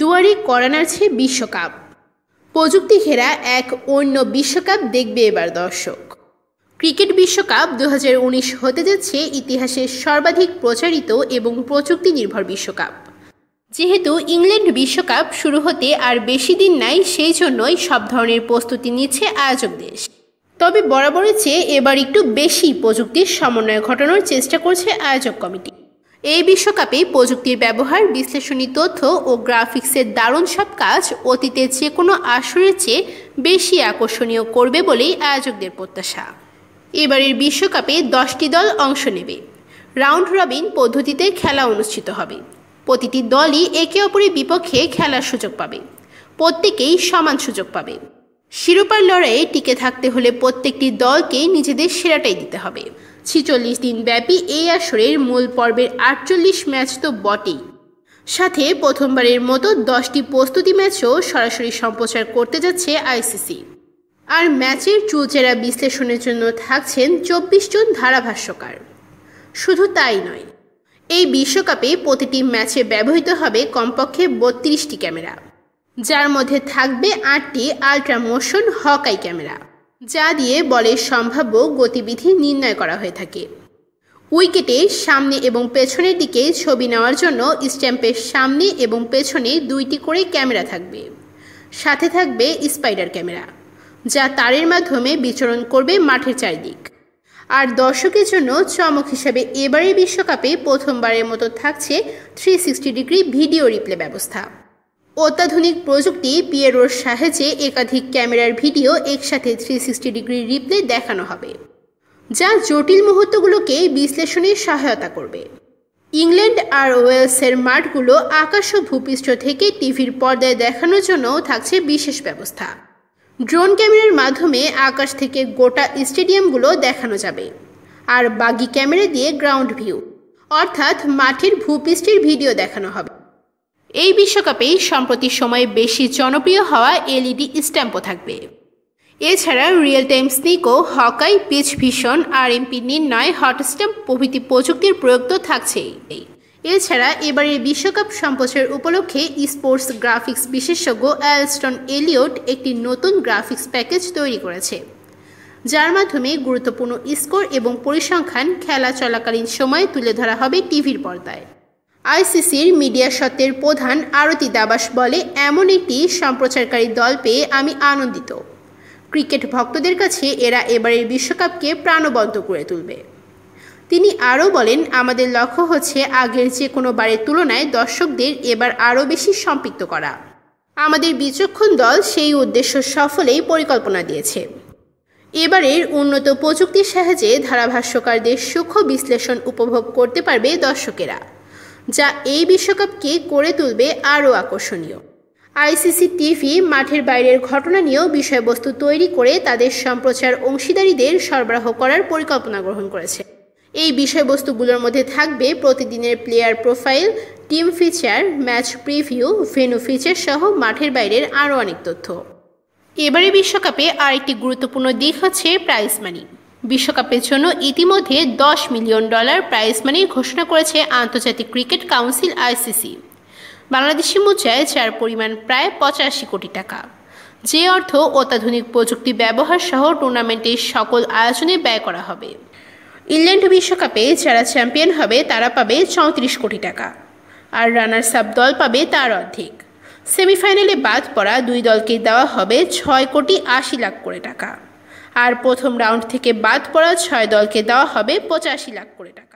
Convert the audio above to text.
দুয়ারি করানারছে বিশ্বকাপ প্রযুক্তি ঘেরা এক অন্য বিশ্বকাপ দেখবে এবার দর্শক ক্রিকেট বিশ্বকাপ দু হতে যাচ্ছে ইতিহাসের সর্বাধিক প্রচারিত এবং প্রযুক্তি নির্ভর বিশ্বকাপ যেহেতু ইংল্যান্ড বিশ্বকাপ শুরু হতে আর বেশি দিন নাই সেই জন্যই সব ধরনের প্রস্তুতি নিচ্ছে আয়োজক দেশ তবে বরাবরের চেয়ে এবার একটু বেশি প্রযুক্তির সমন্বয় ঘটানোর চেষ্টা করছে আয়োজক কমিটি এই বিশ্বকাপে প্রযুক্তির ব্যবহার বিশ্লেষণী তথ্য ও গ্রাফিক্সের দারুণ সব কাজ অতীতে যে কোনো আসরের চেয়ে বেশি আকর্ষণীয় করবে বলেই আয়োজকদের প্রত্যাশা এবারের বিশ্বকাপে দশটি দল অংশ নেবে রাউন্ড রবিন পদ্ধতিতে খেলা অনুষ্ঠিত হবে প্রতিটি দলই একে অপরের বিপক্ষে খেলার সুযোগ পাবে প্রত্যেকেই সমান সুযোগ পাবে শিরোপার লড়াইয়ে টিকে থাকতে হলে প্রত্যেকটি দলকে নিজেদের সেরাটাই দিতে হবে ছিচল্লিশ ব্যাপী এই আসরের মূল পর্বের আটচল্লিশ ম্যাচ তো বটেই সাথে প্রথমবারের মতো দশটি প্রস্তুতি ম্যাচও সরাসরি সম্প্রচার করতে যাচ্ছে আইসিসি আর ম্যাচের চুলচেরা বিশ্লেষণের জন্য থাকছেন চব্বিশ জন ধারাভাষ্যকার শুধু তাই নয় এই বিশ্বকাপে প্রতিটি ম্যাচে ব্যবহৃত হবে কমপক্ষে বত্রিশটি ক্যামেরা যার মধ্যে থাকবে আটটি আল্ট্রা মোশন হকাই ক্যামেরা যা দিয়ে বলের সম্ভাব্য গতিবিধি নির্ণয় করা হয়ে থাকে উইকেটে সামনে এবং পেছনের দিকে ছবি নেওয়ার জন্য স্ট্যাম্পের সামনে এবং পেছনে দুইটি করে ক্যামেরা থাকবে সাথে থাকবে স্পাইডার ক্যামেরা যা তারের মাধ্যমে বিচরণ করবে মাঠের চারিদিক আর দর্শকের জন্য চমক হিসাবে এবারের বিশ্বকাপে প্রথমবারের মতো থাকছে three sixty degree video replay ব্যবস্থা অত্যাধুনিক প্রযুক্তি পিয়েরোর সাহায্যে একাধিক ক্যামেরার ভিডিও একসাথে থ্রি সিক্সটি ডিগ্রি রিপ্লে দেখানো হবে যা জটিল মুহূর্তগুলোকে বিশ্লেষণে সহায়তা করবে ইংল্যান্ড আর ওয়েলসের মাঠগুলো আকাশ ও ভূপৃষ্ঠ থেকে টিভির পর্দায় দেখানোর জন্য থাকছে বিশেষ ব্যবস্থা ড্রোন ক্যামেরার মাধ্যমে আকাশ থেকে গোটা স্টেডিয়ামগুলো দেখানো যাবে আর বাগি ক্যামেরা দিয়ে গ্রাউন্ড ভিউ অর্থাৎ মাঠের ভূপৃষ্ঠের ভিডিও দেখানো হবে এই বিশ্বকাপেই সম্প্রতি সময়ে বেশি জনপ্রিয় হওয়া এলইডি স্ট্যাম্পও থাকবে এছাড়া real time snicko hawkeye pitch vision আর এমপি নির্ণয় হট স্ট্যাম্প প্রভৃতি প্রযুক্তির প্রয়োগ তো থাকছেই এছাড়া এবারের বিশ্বকাপ সম্প্রচার উপলক্ষে স্পোর্টস গ্রাফিক্স বিশেষজ্ঞ অ্যালস্টন এলিয়ট একটি নতুন গ্রাফিক্স প্যাকেজ তৈরি করেছে যার মাধ্যমে গুরুত্বপূর্ণ স্কোর এবং পরিসংখ্যান খেলা চলাকালীন সময়ে তুলে ধরা হবে টিভির পর্দায় আইসিসির মিডিয়া সত্ত্বের প্রধান আরতি দাবাস বলে এমন একটি সম্প্রচারকারী দল পেয়ে আমি আনন্দিত ক্রিকেট ভক্তদের কাছে এরা এবারের বিশ্বকাপকে প্রাণবন্ত করে তুলবে তিনি আরও বলেন আমাদের লক্ষ্য হচ্ছে আগের যে কোনো বারের তুলনায় দর্শকদের এবার আরও বেশি সম্পৃক্ত করা আমাদের বিচক্ষণ দল সেই উদ্দেশ্য সফলেই পরিকল্পনা দিয়েছে এবারের উন্নত প্রযুক্তির সাহায্যে ধারাভাষ্যকারদের সূক্ষ্ম বিশ্লেষণ উপভোগ করতে পারবে দর্শকেরা যা এই বিশ্বকাপকে করে তুলবে আরও আকর্ষণীয় আইসিসি টিভি মাঠের বাইরের ঘটনা নিয়েও বিষয়বস্তু তৈরি করে তাদের সম্প্রচার অংশীদারীদের সরবরাহ করার পরিকল্পনা গ্রহণ করেছে এই বিষয়বস্তুগুলোর মধ্যে থাকবে প্রতিদিনের player profile team feature match preview venue feature সহ মাঠের বাইরের আরও অনেক তথ্য এবারে বিশ্বকাপে আরেকটি গুরুত্বপূর্ণ দিক হচ্ছে প্রাইজ মানি বিশ্বকাপের জন্য ইতিমধ্যে দশ মিলিয়ন ডলার প্রাইজ মানি ঘোষণা করেছে আন্তর্জাতিক ক্রিকেট কাউন্সিল আইসিসি বাংলাদেশি মুদ্রায় যার পরিমাণ প্রায় পঁচাশি কোটি টাকা যে অর্থ অত্যাধুনিক প্রযুক্তি ব্যবহার সহ টুর্নামেন্টের সকল আয়োজনে ব্যয় করা হবে ইংল্যান্ড বিশ্বকাপে যারা চ্যাম্পিয়ন হবে তারা পাবে চৌত্রিশ কোটি টাকা আর রানার্স আপ দল পাবে তার অর্ধেক সেমিফাইনালে বাদ পড়া দুই দলকে দেওয়া হবে ছয় কোটি আশি লাখ করে টাকা আর প্রথম রাউন্ড থেকে বাদ পড়া ছয় দলকে দেওয়া হবে পঁচাশি লাখ করে টাকা